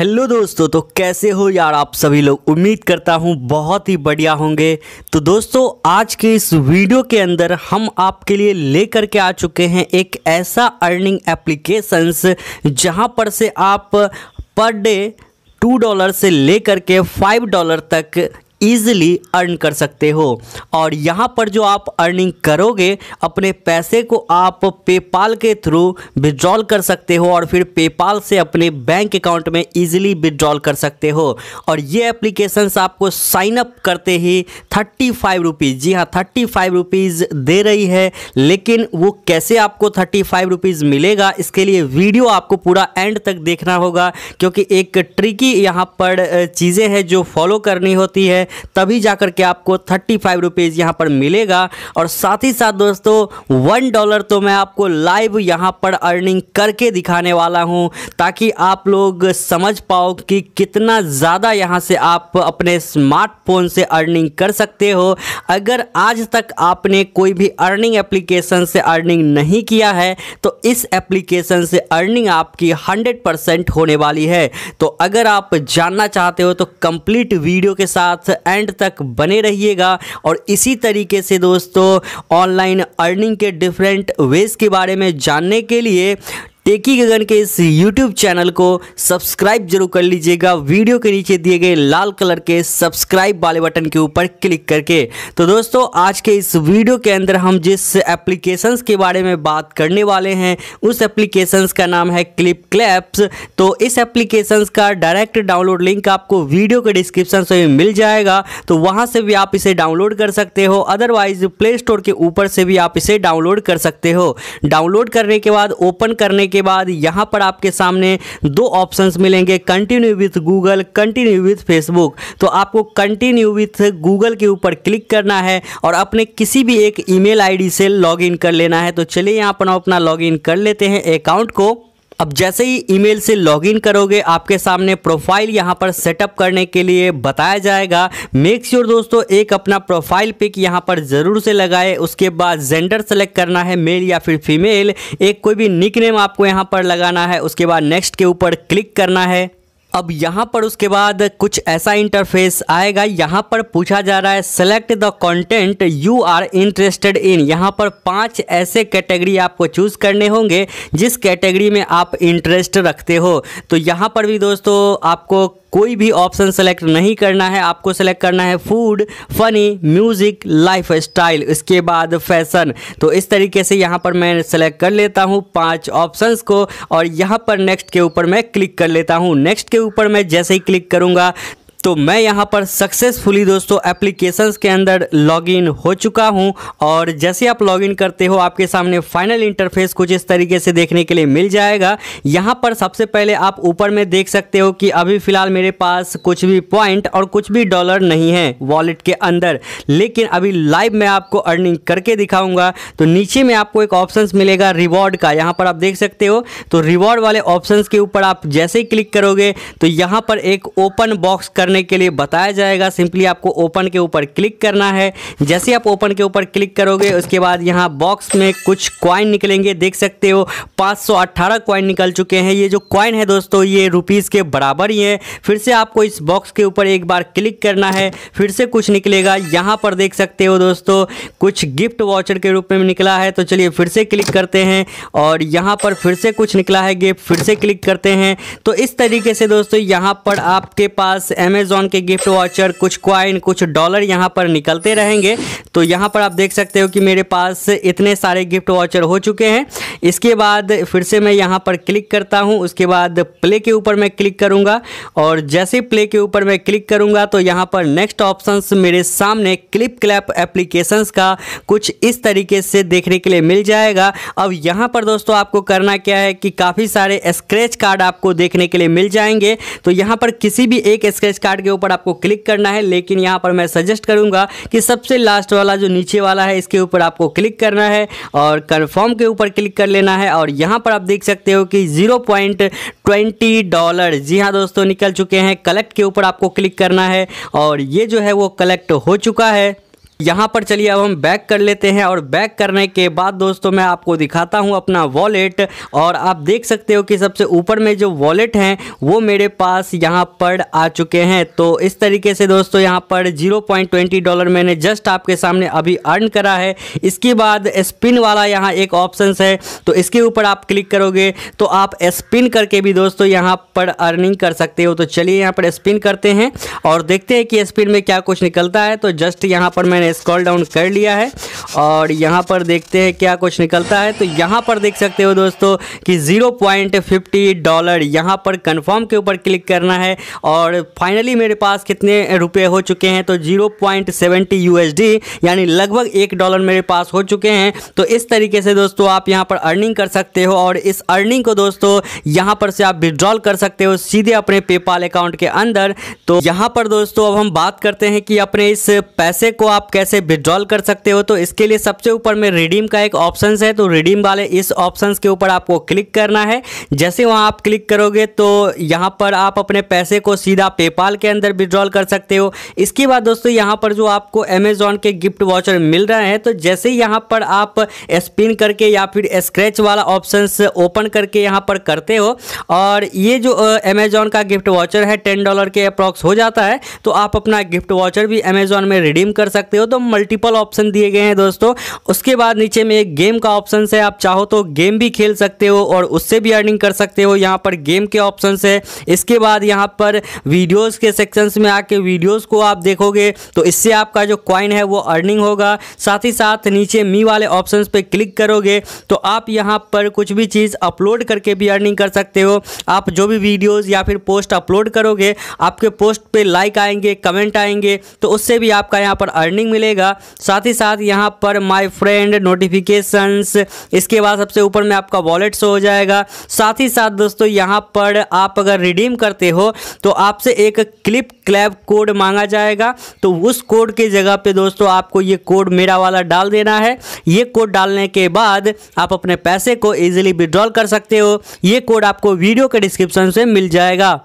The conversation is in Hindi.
हेलो दोस्तों तो कैसे हो यार आप सभी लोग उम्मीद करता हूँ बहुत ही बढ़िया होंगे तो दोस्तों आज के इस वीडियो के अंदर हम आपके लिए लेकर के आ चुके हैं एक ऐसा अर्निंग एप्लीकेशंस जहाँ पर से आप पर डे टू डॉलर से लेकर के फाइव डॉलर तक ईजिली अर्न कर सकते हो और यहाँ पर जो आप अर्निंग करोगे अपने पैसे को आप पेपाल के थ्रू विड्रॉल कर सकते हो और फिर पेपाल से अपने बैंक अकाउंट में ईजिली विड्रॉल कर सकते हो और ये एप्लीकेशंस आपको साइन अप करते ही थर्टी फाइव रुपीज़ जी हाँ थर्टी फाइव रुपीज़ दे रही है लेकिन वो कैसे आपको थर्टी फाइव रुपीज़ मिलेगा इसके लिए वीडियो आपको पूरा एंड तक देखना होगा क्योंकि एक ट्रिकी यहाँ पर चीज़ें हैं जो फॉलो करनी होती है तभी जा करके आपको थर्टी फाइव रुपीज़ यहाँ पर मिलेगा और साथ ही साथ दोस्तों वन डॉलर तो मैं आपको लाइव यहाँ पर अर्निंग करके दिखाने वाला हूँ ताकि आप लोग समझ पाओ कि कितना ज़्यादा यहाँ से आप अपने स्मार्टफोन से अर्निंग कर सकते हो अगर आज तक आपने कोई भी अर्निंग एप्लीकेशन से अर्निंग नहीं किया है तो इस एप्लीकेशन से अर्निंग आपकी 100% होने वाली है तो अगर आप जानना चाहते हो तो कंप्लीट वीडियो के साथ एंड तक बने रहिएगा और इसी तरीके से दोस्तों ऑनलाइन अर्निंग के डिफरेंट वेज के बारे में जानने के लिए टेकी गगन के इस यूट्यूब चैनल को सब्सक्राइब जरूर कर लीजिएगा वीडियो के नीचे दिए गए लाल कलर के सब्सक्राइब वाले बटन के ऊपर क्लिक करके तो दोस्तों आज के इस वीडियो के अंदर हम जिस एप्लीकेशंस के बारे में बात करने वाले हैं उस एप्लीकेशंस का नाम है क्लिप क्लैप्स तो इस एप्लीकेशंस का डायरेक्ट डाउनलोड लिंक आपको वीडियो के डिस्क्रिप्शन से मिल जाएगा तो वहाँ से भी आप इसे डाउनलोड कर सकते हो अदरवाइज प्ले स्टोर के ऊपर से भी आप इसे डाउनलोड कर सकते हो डाउनलोड करने के बाद ओपन करने के बाद यहाँ पर आपके सामने दो ऑप्शंस मिलेंगे continue with Google continue with Facebook तो आपको कंटिन्यू विथ गूगल के ऊपर क्लिक करना है और अपने किसी भी एक ईमेल आईडी से लॉगिन कर लेना है तो चलिए यहाँ पर अपना लॉगिन कर लेते हैं अकाउंट को अब जैसे ही ईमेल से लॉगिन करोगे आपके सामने प्रोफाइल यहाँ पर सेटअप करने के लिए बताया जाएगा मेक श्योर sure दोस्तों एक अपना प्रोफाइल पिक यहाँ पर ज़रूर से लगाए उसके बाद जेंडर सेलेक्ट करना है मेल या फिर फीमेल एक कोई भी निक नेम आपको यहाँ पर लगाना है उसके बाद नेक्स्ट के ऊपर क्लिक करना है अब यहाँ पर उसके बाद कुछ ऐसा इंटरफेस आएगा यहाँ पर पूछा जा रहा है select the content you are interested in यहाँ पर पांच ऐसे कैटेगरी आपको चूज़ करने होंगे जिस कैटेगरी में आप इंटरेस्ट रखते हो तो यहाँ पर भी दोस्तों आपको कोई भी ऑप्शन सेलेक्ट नहीं करना है आपको सेलेक्ट करना है food funny music lifestyle इसके बाद फैशन तो इस तरीके से यहाँ पर मैं सेलेक्ट कर लेता हूँ पांच ऑप्शंस को और यहाँ पर नेक्स्ट के ऊपर मैं क्लिक कर लेता हूँ नेक्स्ट के ऊपर मैं जैसे ही क्लिक करूँगा तो मैं यहाँ पर सक्सेसफुली दोस्तों एप्लीकेशंस के अंदर लॉगिन हो चुका हूँ और जैसे आप लॉगिन करते हो आपके सामने फाइनल इंटरफेस कुछ इस तरीके से देखने के लिए मिल जाएगा यहाँ पर सबसे पहले आप ऊपर में देख सकते हो कि अभी फ़िलहाल मेरे पास कुछ भी पॉइंट और कुछ भी डॉलर नहीं है वॉलेट के अंदर लेकिन अभी लाइव मैं आपको अर्निंग करके दिखाऊँगा तो नीचे में आपको एक ऑप्शन मिलेगा रिवॉर्ड का यहाँ पर आप देख सकते हो तो रिवॉर्ड वाले ऑप्शन के ऊपर आप जैसे ही क्लिक करोगे तो यहाँ पर एक ओपन बॉक्स कर करने के लिए बताया जाएगा सिंपली आपको ओपन के ऊपर क्लिक करना है जैसे आप ओपन के ऊपर क्लिक करोगे उसके बाद यहाँ बॉक्स में कुछ कॉइन निकलेंगे देख सकते हो 518 कॉइन निकल चुके हैं ये जो कॉइन है दोस्तों ये रुपीज़ के बराबर ही है फिर से आपको इस बॉक्स के ऊपर एक बार क्लिक करना है फिर से कुछ निकलेगा यहाँ पर देख सकते हो दोस्तों कुछ गिफ्ट वाचर के रूप में निकला है तो चलिए फिर से क्लिक करते हैं और यहाँ पर फिर से कुछ निकला है गिफ्ट फिर से क्लिक करते हैं तो इस तरीके से दोस्तों यहाँ पर आपके पास एम अमेजोन के गिफ्ट वाचर कुछ क्वाइन कुछ डॉलर यहाँ पर निकलते रहेंगे तो यहाँ पर आप देख सकते हो कि मेरे पास इतने सारे गिफ्ट वाचर हो चुके हैं इसके बाद फिर से मैं यहाँ पर क्लिक करता हूँ उसके बाद प्ले के ऊपर मैं क्लिक करूँगा और जैसे प्ले के ऊपर मैं क्लिक करूँगा तो यहाँ पर नेक्स्ट ऑप्शंस मेरे सामने क्लिप क्लैप एप्लीकेशंस का कुछ इस तरीके से देखने के लिए मिल जाएगा अब यहाँ पर दोस्तों आपको करना क्या है कि काफ़ी सारे स्क्रैच कार्ड आपको देखने के लिए मिल जाएंगे तो यहाँ पर किसी भी एक स्क्रैच कार्ड कार्ड के ऊपर आपको क्लिक करना है लेकिन यहाँ पर मैं सजेस्ट करूँगा कि सबसे लास्ट वाला जो नीचे वाला है इसके ऊपर आपको क्लिक करना है और कन्फर्म के ऊपर क्लिक कर लेना है और यहाँ पर आप देख सकते हो कि जीरो पॉइंट ट्वेंटी डॉलर जी हाँ दोस्तों निकल चुके हैं कलेक्ट के ऊपर आपको क्लिक करना है और ये जो है वो कलेक्ट हो चुका है यहाँ पर चलिए अब हम बैक कर लेते हैं और बैक करने के बाद दोस्तों मैं आपको दिखाता हूँ अपना वॉलेट और आप देख सकते हो कि सबसे ऊपर में जो वॉलेट हैं वो मेरे पास यहाँ पर आ चुके हैं तो इस तरीके से दोस्तों यहाँ पर 0.20 डॉलर मैंने जस्ट आपके सामने अभी अर्न करा है इसके बाद स्पिन वाला यहाँ एक ऑप्शन है तो इसके ऊपर आप क्लिक करोगे तो आप स्पिन करके भी दोस्तों यहाँ पर अर्निंग कर सकते हो तो चलिए यहाँ पर स्पिन करते हैं और देखते हैं कि स्पिन में क्या कुछ निकलता है तो जस्ट यहाँ पर मैंने मैंने स्क्रॉल डाउन कर लिया है और यहाँ पर देखते हैं क्या कुछ निकलता है तो यहाँ पर देख सकते हो दोस्तों कि ज़ीरो पॉइंट फिफ्टी डॉलर यहाँ पर कंफर्म के ऊपर क्लिक करना है और फाइनली मेरे पास कितने रुपए हो चुके हैं तो ज़ीरो पॉइंट सेवेंटी यूएसडी यानी लगभग एक डॉलर मेरे पास हो चुके हैं तो इस तरीके से दोस्तों आप यहाँ पर अर्निंग कर सकते हो और इस अर्निंग को दोस्तों यहाँ पर से आप विड्रॉल कर सकते हो सीधे अपने पेपाल अकाउंट के अंदर तो यहाँ पर दोस्तों अब हम बात करते हैं कि अपने इस पैसे को आप कैसे विड्रॉल कर सकते हो तो इसके लिए सबसे ऊपर में रिडीम का एक ऑप्शन है तो रिडीम वाले इस ऑप्शन के ऊपर आपको क्लिक करना है जैसे वहाँ आप क्लिक करोगे तो यहाँ पर आप अपने पैसे को सीधा पेपाल के अंदर विड्रॉल कर सकते हो इसके बाद दोस्तों यहाँ पर जो आपको अमेजोन के गिफ्ट वॉचर मिल रहे हैं तो जैसे यहाँ पर आप स्पिन करके या फिर स्क्रैच वाला ऑप्शन ओपन करके यहाँ पर करते हो और ये जो अमेजोन का गिफ्ट वॉचर है टेन डॉलर के अप्रॉक्स हो जाता है तो आप अपना गिफ्ट वॉचर भी अमेजोन में रिडीम कर सकते हो हो तो मल्टीपल ऑप्शन दिए गए हैं दोस्तों उसके बाद नीचे में एक गेम का ऑप्शन है आप चाहो तो गेम भी खेल सकते हो और उससे भी अर्निंग कर सकते हो यहाँ पर गेम के ऑप्शन है इसके बाद यहाँ पर वीडियोज़ के सेक्शंस में आके वीडियोज़ को आप देखोगे तो इससे आपका जो क्वाइन है वो अर्निंग होगा साथ ही साथ नीचे मी वाले ऑप्शन पर क्लिक करोगे तो आप यहाँ पर कुछ भी चीज़ अपलोड करके भी अर्निंग कर सकते हो आप जो भी वीडियोस या फिर पोस्ट अपलोड करोगे आपके पोस्ट पे लाइक आएंगे कमेंट आएंगे तो उससे भी आपका यहाँ पर अर्निंग मिलेगा साथ ही साथ यहाँ पर माय फ्रेंड नोटिफिकेशंस इसके बाद सबसे ऊपर में आपका वॉलेट शो हो जाएगा साथ ही साथ दोस्तों यहाँ पर आप अगर रिडीम करते हो तो आपसे एक क्लिप क्लैब कोड मांगा जाएगा तो उस कोड के जगह पे दोस्तों आपको ये कोड मेरा वाला डाल देना है ये कोड डालने के बाद आप अपने पैसे को इजिली विड्रॉल कर सकते हो ये कोड आपको वीडियो के डिस्क्रिप्शन से मिल जाएगा